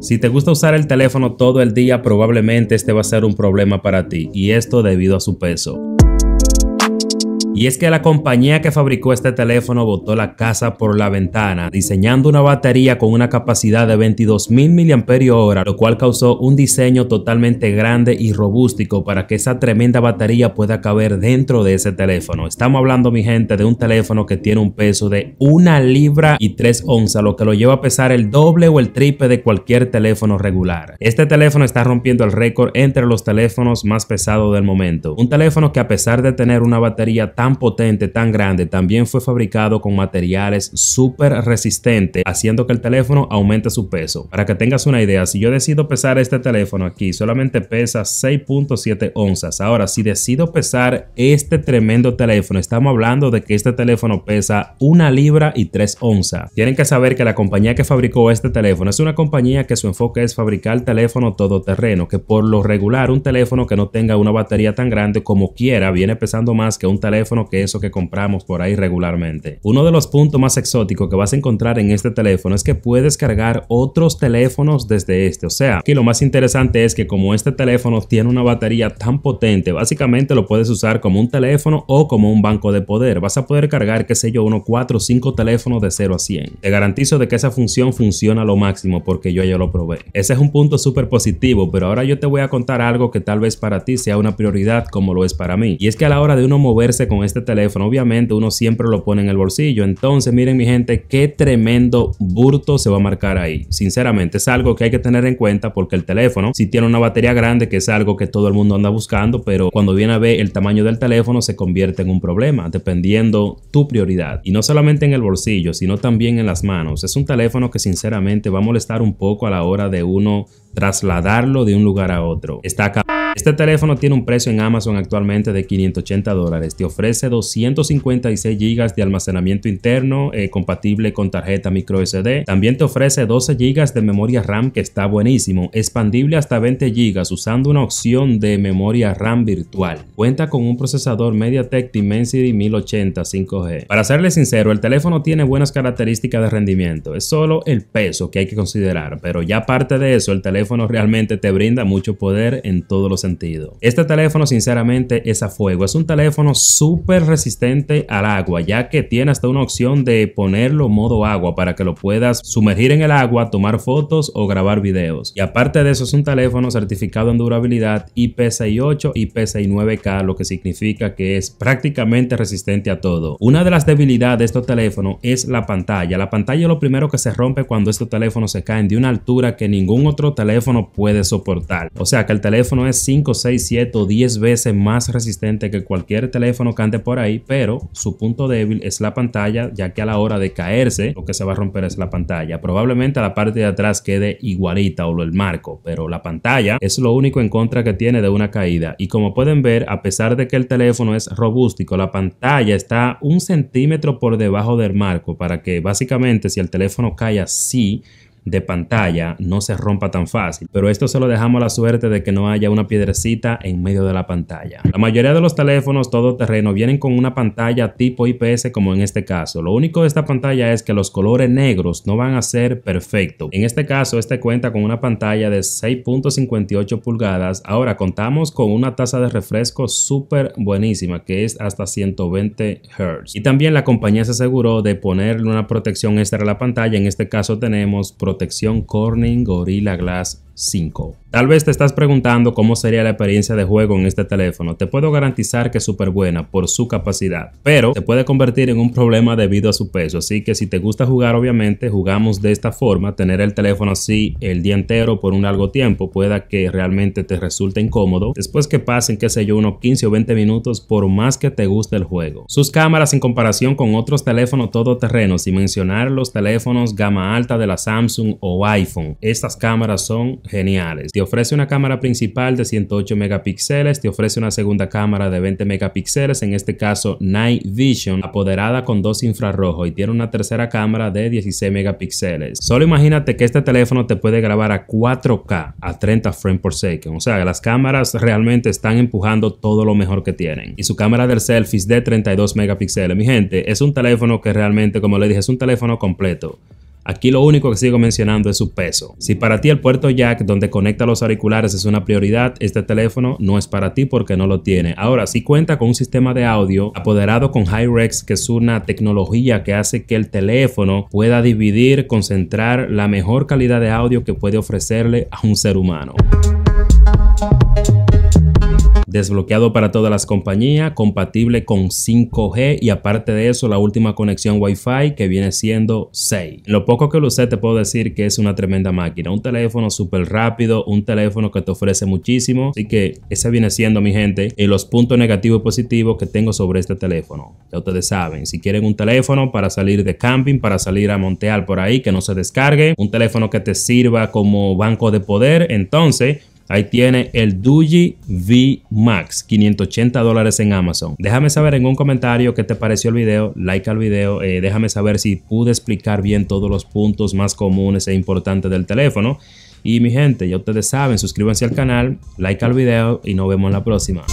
Si te gusta usar el teléfono todo el día, probablemente este va a ser un problema para ti, y esto debido a su peso. Y es que la compañía que fabricó este teléfono botó la casa por la ventana, diseñando una batería con una capacidad de 22.000 mAh, lo cual causó un diseño totalmente grande y robústico para que esa tremenda batería pueda caber dentro de ese teléfono. Estamos hablando, mi gente, de un teléfono que tiene un peso de una libra y 3 onzas, lo que lo lleva a pesar el doble o el triple de cualquier teléfono regular. Este teléfono está rompiendo el récord entre los teléfonos más pesados del momento. Un teléfono que a pesar de tener una batería tan tan potente, tan grande, también fue fabricado con materiales súper resistentes, haciendo que el teléfono aumente su peso. Para que tengas una idea, si yo decido pesar este teléfono aquí, solamente pesa 6.7 onzas. Ahora, si decido pesar este tremendo teléfono, estamos hablando de que este teléfono pesa una libra y 3 onzas. Tienen que saber que la compañía que fabricó este teléfono es una compañía que su enfoque es fabricar teléfono todoterreno, que por lo regular un teléfono que no tenga una batería tan grande como quiera viene pesando más que un teléfono que eso que compramos por ahí regularmente. Uno de los puntos más exóticos que vas a encontrar en este teléfono es que puedes cargar otros teléfonos desde este. O sea, que lo más interesante es que como este teléfono tiene una batería tan potente, básicamente lo puedes usar como un teléfono o como un banco de poder. Vas a poder cargar, qué sé yo, uno, 4 o 5 teléfonos de 0 a 100. Te garantizo de que esa función funciona lo máximo porque yo ya lo probé. Ese es un punto súper positivo, pero ahora yo te voy a contar algo que tal vez para ti sea una prioridad como lo es para mí. Y es que a la hora de uno moverse con este teléfono, obviamente uno siempre lo pone en el bolsillo. Entonces, miren mi gente, qué tremendo burto se va a marcar ahí. Sinceramente, es algo que hay que tener en cuenta porque el teléfono, si tiene una batería grande, que es algo que todo el mundo anda buscando, pero cuando viene a ver el tamaño del teléfono se convierte en un problema, dependiendo tu prioridad. Y no solamente en el bolsillo, sino también en las manos. Es un teléfono que sinceramente va a molestar un poco a la hora de uno trasladarlo de un lugar a otro. Está acá. Este teléfono tiene un precio en Amazon actualmente de 580 dólares. Te ofrece 256 GB de almacenamiento interno eh, compatible con tarjeta micro SD. También te ofrece 12 GB de memoria RAM que está buenísimo, expandible hasta 20 GB usando una opción de memoria RAM virtual. Cuenta con un procesador MediaTek Dimensity 1080 5G. Para serle sincero, el teléfono tiene buenas características de rendimiento. Es solo el peso que hay que considerar, pero ya aparte de eso, el teléfono realmente te brinda mucho poder en todos los este teléfono sinceramente es a fuego. Es un teléfono súper resistente al agua ya que tiene hasta una opción de ponerlo modo agua para que lo puedas sumergir en el agua, tomar fotos o grabar videos. Y aparte de eso es un teléfono certificado en durabilidad IP68 y IP69K lo que significa que es prácticamente resistente a todo. Una de las debilidades de estos teléfono es la pantalla. La pantalla es lo primero que se rompe cuando este teléfono se caen de una altura que ningún otro teléfono puede soportar. O sea que el teléfono es 5, 6, 7 o 10 veces más resistente que cualquier teléfono que ande por ahí, pero su punto débil es la pantalla, ya que a la hora de caerse lo que se va a romper es la pantalla. Probablemente la parte de atrás quede igualita o lo el marco, pero la pantalla es lo único en contra que tiene de una caída. Y como pueden ver, a pesar de que el teléfono es robústico, la pantalla está un centímetro por debajo del marco para que básicamente si el teléfono cae así, de pantalla no se rompa tan fácil, pero esto se lo dejamos a la suerte de que no haya una piedrecita en medio de la pantalla. La mayoría de los teléfonos todoterreno vienen con una pantalla tipo IPS como en este caso. Lo único de esta pantalla es que los colores negros no van a ser perfectos. En este caso, este cuenta con una pantalla de 6.58 pulgadas. Ahora contamos con una tasa de refresco súper buenísima que es hasta 120 Hz. Y también la compañía se aseguró de ponerle una protección extra a la pantalla. En este caso tenemos protección Corning Gorilla Glass 5. Tal vez te estás preguntando cómo sería la experiencia de juego en este teléfono. Te puedo garantizar que es súper buena por su capacidad, pero se puede convertir en un problema debido a su peso. Así que si te gusta jugar, obviamente jugamos de esta forma. Tener el teléfono así el día entero por un largo tiempo pueda que realmente te resulte incómodo. Después que pasen, qué sé yo, unos 15 o 20 minutos por más que te guste el juego. Sus cámaras en comparación con otros teléfonos todoterrenos, sin mencionar los teléfonos gama alta de la Samsung o iPhone. Estas cámaras son geniales. Te ofrece una cámara principal de 108 megapíxeles, te ofrece una segunda cámara de 20 megapíxeles, en este caso Night Vision, apoderada con dos infrarrojos y tiene una tercera cámara de 16 megapíxeles. Solo imagínate que este teléfono te puede grabar a 4K a 30 frames por second, o sea, las cámaras realmente están empujando todo lo mejor que tienen. Y su cámara del es de 32 megapíxeles, mi gente, es un teléfono que realmente, como le dije, es un teléfono completo. Aquí lo único que sigo mencionando es su peso. Si para ti el puerto jack donde conecta los auriculares es una prioridad, este teléfono no es para ti porque no lo tiene. Ahora, si cuenta con un sistema de audio apoderado con Hi-Rex, que es una tecnología que hace que el teléfono pueda dividir, concentrar la mejor calidad de audio que puede ofrecerle a un ser humano desbloqueado para todas las compañías, compatible con 5G y aparte de eso la última conexión Wi-Fi que viene siendo 6. Lo poco que lo sé te puedo decir que es una tremenda máquina, un teléfono súper rápido, un teléfono que te ofrece muchísimo, así que ese viene siendo mi gente y eh, los puntos negativos y positivos que tengo sobre este teléfono. Ya ustedes saben, si quieren un teléfono para salir de camping, para salir a montear por ahí, que no se descargue, un teléfono que te sirva como banco de poder, entonces Ahí tiene el Duji V Max, 580 dólares en Amazon. Déjame saber en un comentario qué te pareció el video, like al video, eh, déjame saber si pude explicar bien todos los puntos más comunes e importantes del teléfono. Y mi gente, ya ustedes saben, suscríbanse al canal, like al video y nos vemos en la próxima.